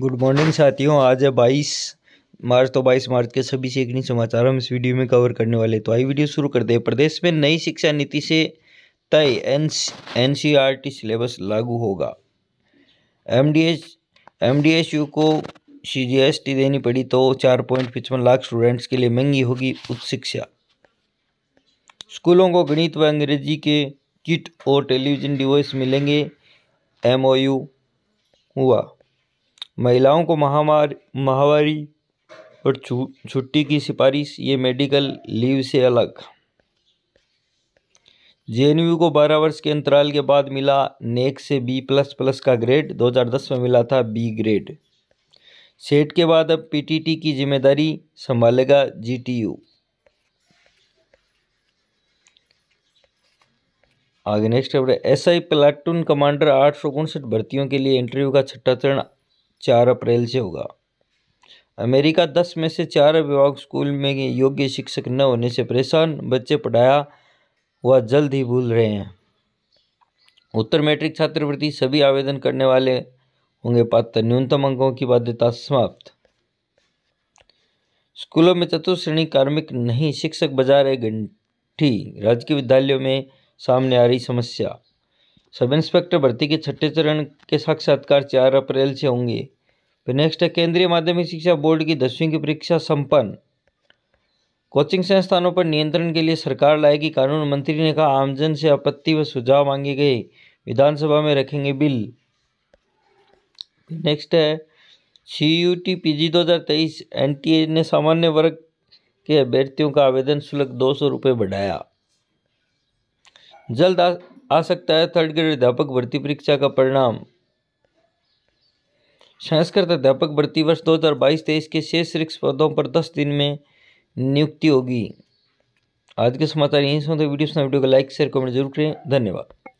good morning साथियों आज है बाईस मार्च तो बाईस मार्च के सभी सीखनी समाचार हम इस वीडियो में कवर करने वाले तो आई वीडियो शुरू कर दे प्रदेश में नई शिक्षा नीति से तय एन एन सिलेबस लागू होगा M D H M D H U को सी जी एस टी देनी पड़ी तो चार पॉइंट पचपन लाख स्टूडेंट्स के लिए महंगी होगी उच्च शिक्षा स्कूलों को गणित व अंग्रेजी के किट और टेलीविज़न डिवाइस मिलेंगे एम ओ यू हुआ महिलाओं को महामार महावारी और छुट्टी की सिफारिश ये मेडिकल लीव से अलग जेएनयू को 12 वर्ष के अंतराल के बाद मिला नेक से बी प्लस प्लस का ग्रेड 2010 में मिला था बी ग्रेड सेट के बाद अब पीटीटी की जिम्मेदारी संभालेगा जीटीयू आगे नेक्स्ट खबर एसआई प्लाटून कमांडर आठ सौ उनसठ भर्तियों के लिए इंटरव्यू का छठा चरण चार अप्रैल से होगा अमेरिका दस में से चार अभिभावक स्कूल में योग्य शिक्षक न होने से परेशान बच्चे पढ़ाया हुआ जल्द ही भूल रहे हैं उत्तर मैट्रिक छात्रवृत्ति सभी आवेदन करने वाले होंगे पात्र न्यूनतम अंकों की बाध्यता समाप्त स्कूलों में चतुर्थ श्रेणी कार्मिक नहीं शिक्षक बजा रहे घंटी राजकीय विद्यालयों में सामने आ रही समस्या सब इंस्पेक्टर भर्ती के छठे चरण के साक्षात्कार चार अप्रैल से होंगे फिर नेक्स्ट है केंद्रीय माध्यमिक शिक्षा बोर्ड की दसवीं की परीक्षा संपन्न कोचिंग संस्थानों पर नियंत्रण के लिए सरकार लाएगी कानून मंत्री ने कहा आमजन से आपत्ति व सुझाव मांगे गए विधानसभा में रखेंगे बिल नेक्स्ट है C U T P G दो हज़ार तेईस एन टी ए ने सामान्य वर्ग के अभ्यर्थियों का आवेदन शुल्क दो सौ रुपये बढ़ाया जल्द आ सकता है थर्ड ग्रेड अध्यापक भर्ती परीक्षा का परिणाम संस्कृत अध्यापक भर्ती वर्ष 2022 तेईस के शेष रिक्स पदों पर 10 दिन में नियुक्ति होगी आज के समाचार यहीं से वीडियो तो वीडियो को लाइक शेयर कमेंट जरूर करें धन्यवाद